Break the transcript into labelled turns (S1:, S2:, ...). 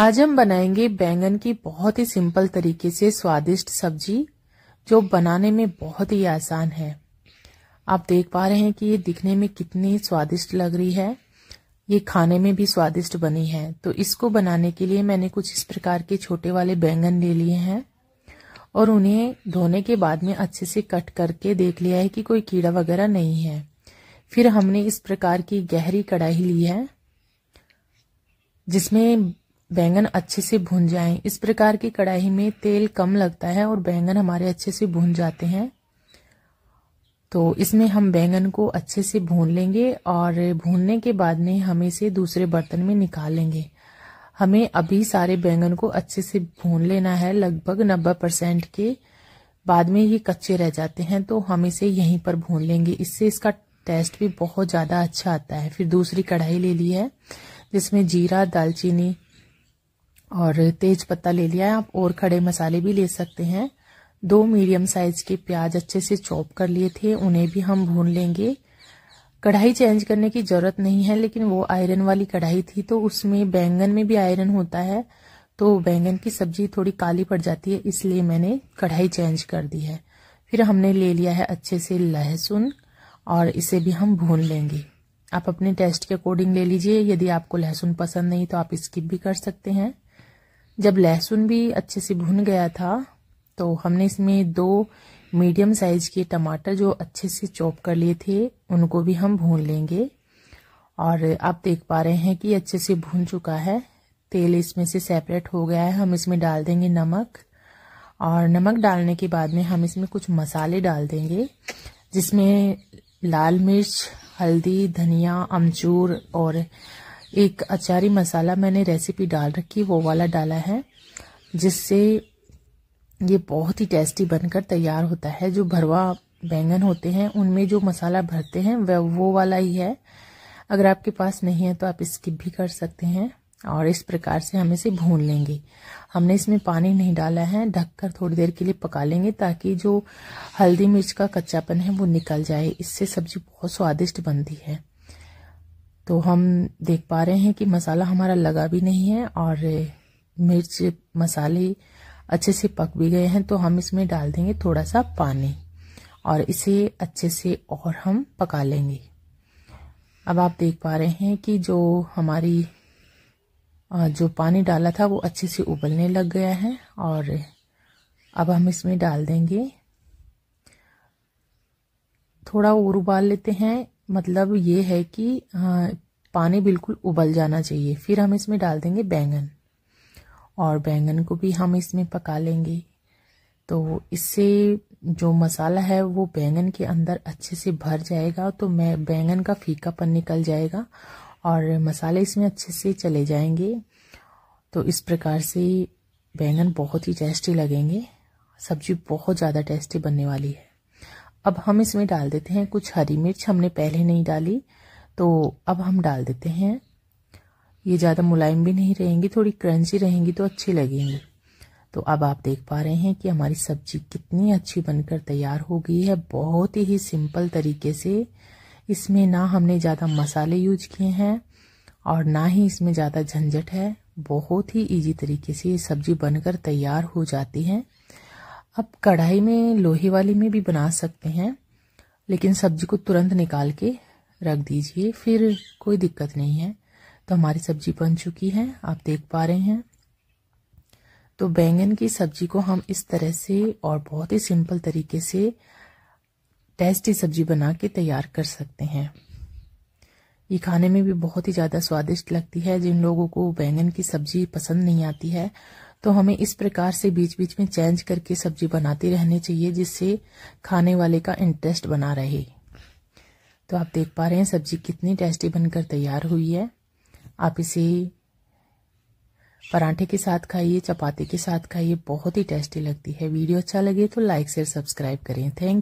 S1: आज हम बनाएंगे बैंगन की बहुत ही सिंपल तरीके से स्वादिष्ट सब्जी जो बनाने में बहुत ही आसान है आप देख पा रहे हैं कि ये दिखने में कितनी स्वादिष्ट लग रही है ये खाने में भी स्वादिष्ट बनी है तो इसको बनाने के लिए मैंने कुछ इस प्रकार के छोटे वाले बैंगन ले लिए हैं और उन्हें धोने के बाद में अच्छे से कट करके देख लिया है कि कोई कीड़ा वगैरह नहीं है फिर हमने इस प्रकार की गहरी कढ़ाई ली है जिसमें बैंगन अच्छे से भून जाएं इस प्रकार की कढ़ाई में तेल कम लगता है और बैंगन हमारे अच्छे से भून जाते हैं तो इसमें हम बैंगन को अच्छे से भून लेंगे और भूनने के बाद में हम इसे दूसरे बर्तन में निकाल लेंगे हमें अभी सारे बैंगन को अच्छे से भून लेना है लगभग नब्बे परसेंट के बाद में ये कच्चे रह जाते हैं तो हम इसे यहीं पर भून लेंगे इससे इसका टेस्ट भी बहुत ज़्यादा अच्छा आता है फिर दूसरी कढ़ाई ले ली है जिसमें जीरा दालचीनी और तेज पत्ता ले लिया है आप और खड़े मसाले भी ले सकते हैं दो मीडियम साइज के प्याज अच्छे से चॉप कर लिए थे उन्हें भी हम भून लेंगे कढ़ाई चेंज करने की ज़रूरत नहीं है लेकिन वो आयरन वाली कढ़ाई थी तो उसमें बैंगन में भी आयरन होता है तो बैंगन की सब्जी थोड़ी काली पड़ जाती है इसलिए मैंने कढ़ाई चेंज कर दी है फिर हमने ले लिया है अच्छे से लहसुन और इसे भी हम भून लेंगे आप अपने टेस्ट के अकॉर्डिंग ले लीजिए यदि आपको लहसुन पसंद नहीं तो आप स्किप भी कर सकते हैं जब लहसुन भी अच्छे से भुन गया था तो हमने इसमें दो मीडियम साइज के टमाटर जो अच्छे से चॉप कर लिए थे उनको भी हम भून लेंगे और आप देख पा रहे हैं कि अच्छे से भून चुका है तेल इसमें से सेपरेट हो गया है हम इसमें डाल देंगे नमक और नमक डालने के बाद में हम इसमें कुछ मसाले डाल देंगे जिसमें लाल मिर्च हल्दी धनिया अमचूर और एक अचारी मसाला मैंने रेसिपी डाल रखी वो वाला डाला है जिससे ये बहुत ही टेस्टी बनकर तैयार होता है जो भरवा बैंगन होते हैं उनमें जो मसाला भरते हैं वह वो वाला ही है अगर आपके पास नहीं है तो आप स्किप भी कर सकते हैं और इस प्रकार से हम इसे भून लेंगे हमने इसमें पानी नहीं डाला है ढककर थोड़ी देर के लिए पका लेंगे ताकि जो हल्दी मिर्च का कच्चापन है वो निकल जाए इससे सब्जी बहुत स्वादिष्ट बनती है तो हम देख पा रहे हैं कि मसाला हमारा लगा भी नहीं है और मिर्च मसाले अच्छे से पक भी गए हैं तो हम इसमें डाल देंगे थोड़ा सा पानी और इसे अच्छे से और हम पका लेंगे अब आप देख पा रहे हैं कि जो हमारी जो पानी डाला था वो अच्छे से उबलने लग गया है और अब हम इसमें डाल देंगे थोड़ा और उबाल लेते हैं मतलब ये है कि पानी बिल्कुल उबल जाना चाहिए फिर हम इसमें डाल देंगे बैंगन और बैंगन को भी हम इसमें पका लेंगे तो इससे जो मसाला है वो बैंगन के अंदर अच्छे से भर जाएगा तो मैं बैंगन का फीकापन निकल जाएगा और मसाले इसमें अच्छे से चले जाएंगे तो इस प्रकार से बैंगन बहुत ही टेस्टी लगेंगे सब्जी बहुत ज़्यादा टेस्टी बनने वाली है अब हम इसमें डाल देते हैं कुछ हरी मिर्च हमने पहले नहीं डाली तो अब हम डाल देते हैं ये ज़्यादा मुलायम भी नहीं रहेंगी थोड़ी क्रंची रहेंगी तो अच्छी लगेंगी तो अब आप देख पा रहे हैं कि हमारी सब्जी कितनी अच्छी बनकर तैयार हो गई है बहुत ही सिंपल तरीके से इसमें ना हमने ज़्यादा मसाले यूज किए हैं और ना ही इसमें ज़्यादा झंझट है बहुत ही इजी तरीके से ये सब्जी बनकर तैयार हो जाती है आप कढ़ाई में लोहे वाली में भी बना सकते हैं लेकिन सब्जी को तुरंत निकाल के रख दीजिए फिर कोई दिक्कत नहीं है तो हमारी सब्जी बन चुकी है आप देख पा रहे हैं तो बैंगन की सब्जी को हम इस तरह से और बहुत ही सिंपल तरीके से टेस्टी सब्जी बना के तैयार कर सकते हैं ये खाने में भी बहुत ही ज़्यादा स्वादिष्ट लगती है जिन लोगों को बैंगन की सब्जी पसंद नहीं आती है तो हमें इस प्रकार से बीच बीच में चेंज करके सब्जी बनाते रहने चाहिए जिससे खाने वाले का इंटरेस्ट बना रहे तो आप देख पा रहे हैं सब्जी कितनी टेस्टी बनकर तैयार हुई है आप इसे पराठे के साथ खाइए चपाती के साथ खाइए बहुत ही टेस्टी लगती है वीडियो अच्छा लगे तो लाइक शेयर सब्सक्राइब करें थैंक